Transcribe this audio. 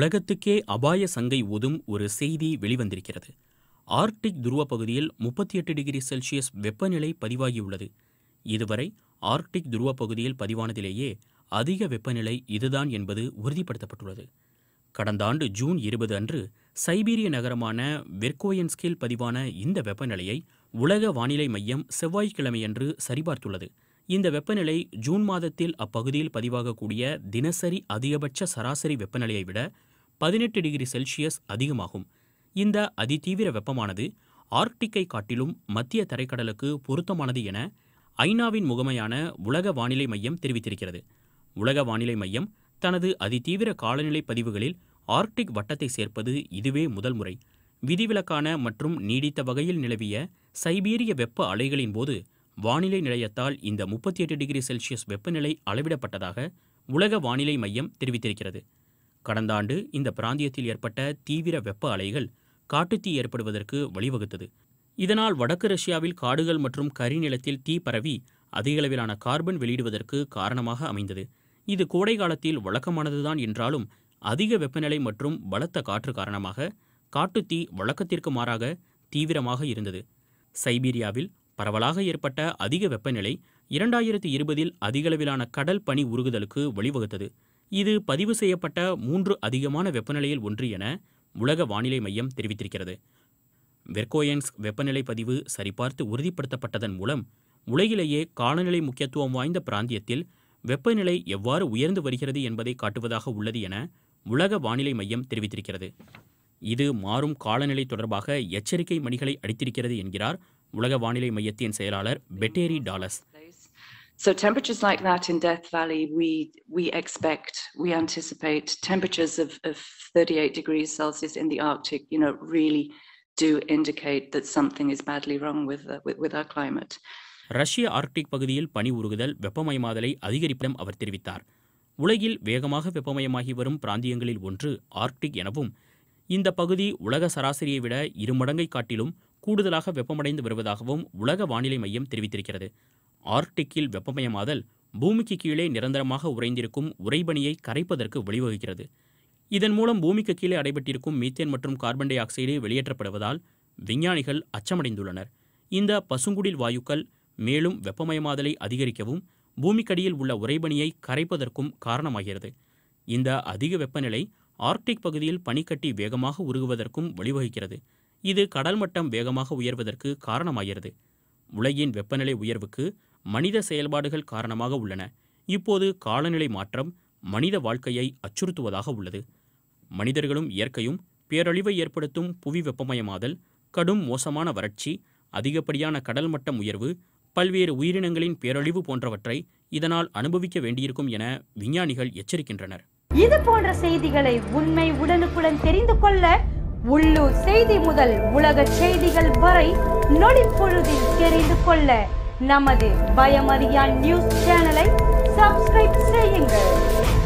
உலகத்துக்கே அபாய சங்கை ஓதும் ஒரு செய்தி வெளிவந்திருக்கிறது ஆர்க்டிக் துருவ பகுதியில் முப்பத்தி எட்டு டிகிரி செல்சியஸ் வெப்பநிலை பதிவாகியுள்ளது இதுவரை ஆர்க்டிக் துருவ பகுதியில் பதிவானதிலேயே அதிக வெப்பநிலை இதுதான் என்பது உறுதிப்படுத்தப்பட்டுள்ளது கடந்த ஆண்டு ஜூன் இருபது அன்று சைபீரிய நகரமான வெர்கோயன்ஸ்கில் பதிவான இந்த வெப்பநிலையை உலக வானிலை மையம் செவ்வாய்க்கிழமையன்று சரிபார்த்துள்ளது இந்த வெப்பநிலை ஜூன் மாதத்தில் அப்பகுதியில் பதிவாகக்கூடிய தினசரி அதிகபட்ச சராசரி வெப்பநிலையை விட பதினெட்டு டிகிரி செல்சியஸ் அதிகமாகும் இந்த அதிதீவிர வெப்பமானது ஆர்க்டிக்கை காட்டிலும் மத்திய தரைக்கடலுக்கு பொருத்தமானது என ஐநாவின் முகமையான உலக வானிலை மையம் தெரிவித்திருக்கிறது உலக வானிலை மையம் தனது அதிதீவிர காலநிலை பதிவுகளில் ஆர்க்டிக் வட்டத்தை சேர்ப்பது இதுவே முதல் முறை விதிவிலக்கான மற்றும் நீடித்த வகையில் நிலவிய சைபீரிய வெப்ப அலைகளின் போது வானிலை நிலையத்தால் இந்த முப்பத்தி எட்டு டிகிரி செல்சியஸ் வெப்பநிலை அளவிடப்பட்டதாக உலக வானிலை மையம் தெரிவித்திருக்கிறது கடந்த ஆண்டு இந்த பிராந்தியத்தில் ஏற்பட்ட தீவிர வெப்ப அலைகள் காட்டுத்தீ ஏற்படுவதற்கு வழிவகுத்தது இதனால் வடக்கு ரஷ்யாவில் காடுகள் மற்றும் கரிநிலத்தில் தீ பரவி அதிகளவிலான கார்பன் வெளியிடுவதற்கு காரணமாக அமைந்தது இது கோடை காலத்தில் வழக்கமானதுதான் என்றாலும் அதிக வெப்பநிலை மற்றும் பலத்த காற்று காரணமாக காட்டுத்தீ வழக்கத்திற்கு மாறாக தீவிரமாக இருந்தது சைபீரியாவில் பரவலாக ஏற்பட்ட அதிக வெப்பநிலை இரண்டாயிரத்தி இருபதில் அதிகளவிலான கடல் பனி உருகுதலுக்கு வழிவகுத்தது இது பதிவு செய்யப்பட்ட மூன்று அதிகமான வெப்பநிலையில் ஒன்று என உலக வானிலை மையம் தெரிவித்திருக்கிறது வெர்கோயன்ஸ் வெப்பநிலை பதிவு சரிபார்த்து உறுதிப்படுத்தப்பட்டதன் மூலம் உலகிலேயே காலநிலை முக்கியத்துவம் வாய்ந்த பிராந்தியத்தில் வெப்பநிலை எவ்வாறு உயர்ந்து வருகிறது என்பதை காட்டுவதாக உள்ளது என உலக வானிலை மையம் தெரிவித்திருக்கிறது இது மாறும் காலநிலை தொடர்பாக எச்சரிக்கை மணிகளை அடித்திருக்கிறது என்கிறார் உலக வானிலை மையத்தின் செயலாளர் Petteri Taalas So temperatures like that in Death Valley, we we expect, we anticipate temperatures of, of 38 degrees Celsius in the Arctic, you know, really do indicate that something is badly wrong with, the, with, with our climate. ரஷ்ய Arctic பகுதியில் பனி உருகுதல் வெப்பமயமாதலை அதிகரிப்பிடம் அவர் தெரிவித்தார் உலகில் வேகமாக வெப்பமயமாகி வரும் பிராந்தியங்களில் ஒன்று Arctic எனவும் இந்த பகுதி உலக சராசரியை விட இருமடங்கை காட்டிலும் கூடுதலாக வெப்பமடைந்து வருவதாகவும் உலக வானிலை மையம் தெரிவித்திருக்கிறது ஆர்க்டிக்கில் வெப்பமயமாதல் பூமிக்கு கீழே நிரந்தரமாக உறைந்திருக்கும் உறைபனியை கரைப்பதற்கு வழிவகுக்கிறது இதன் மூலம் பூமிக்கு கீழே அடைபட்டிருக்கும் மீத்தேன் மற்றும் கார்பன் டை ஆக்சைடு வெளியேற்றப்படுவதால் விஞ்ஞானிகள் அச்சமடைந்துள்ளனர் இந்த பசுங்குடில் வாயுக்கள் மேலும் வெப்பமயமாதலை அதிகரிக்கவும் பூமிக்கடியில் உள்ள உறைபனியை கரைப்பதற்கும் காரணமாகிறது இந்த அதிக வெப்பநிலை ஆர்க்டிக் பகுதியில் பனிக்கட்டி வேகமாக உருகுவதற்கும் வழிவகுக்கிறது இது கடல் மட்டம் வேகமாக உயர்வதற்கு காரணமாகிறது உலகின் வெப்பநிலை உயர்வுக்கு மனித செயல்பாடுகள் காரணமாக உள்ளன இப்போது காலநிலை மாற்றம் மனித வாழ்க்கையை அச்சுறுத்துவதாக உள்ளது மனிதர்களும் இயற்கையும் பேரழிவை ஏற்படுத்தும் புவி வெப்பமயமாதல் கடும் மோசமான வறட்சி அதிகப்படியான கடல் மட்டம் உயர்வு பல்வேறு உயிரினங்களின் பேரழிவு போன்றவற்றை இதனால் அனுபவிக்க வேண்டியிருக்கும் என விஞ்ஞானிகள் எச்சரிக்கின்றனர் இது போன்ற செய்திகளை உண்மை உடனுக்குடன் தெரிந்து கொள்ள உள்ளூர் செய்தி முதல் உலக செய்திகள் வரை நொடி பொழுதில் தெரிந்து கொள்ள நமது பயமறியான் நியூஸ் சேனலை சப்ஸ்கிரைப் செய்யுங்கள்